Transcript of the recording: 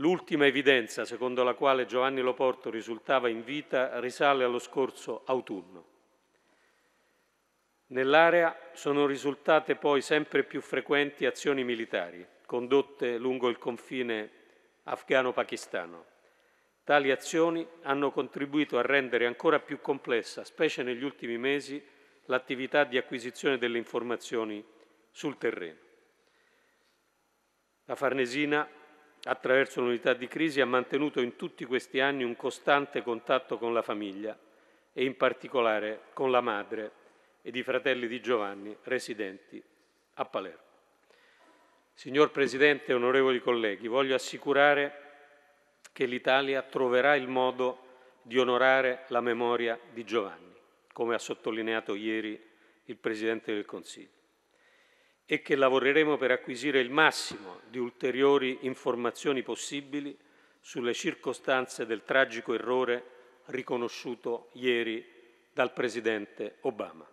L'ultima evidenza secondo la quale Giovanni Loporto risultava in vita risale allo scorso autunno. Nell'area sono risultate poi sempre più frequenti azioni militari condotte lungo il confine afgano-pakistano. Tali azioni hanno contribuito a rendere ancora più complessa, specie negli ultimi mesi, l'attività di acquisizione delle informazioni sul terreno. La Farnesina attraverso l'unità di crisi, ha mantenuto in tutti questi anni un costante contatto con la famiglia e in particolare con la madre ed i fratelli di Giovanni residenti a Palermo. Signor Presidente, onorevoli colleghi, voglio assicurare che l'Italia troverà il modo di onorare la memoria di Giovanni, come ha sottolineato ieri il Presidente del Consiglio e che lavoreremo per acquisire il massimo di ulteriori informazioni possibili sulle circostanze del tragico errore riconosciuto ieri dal Presidente Obama.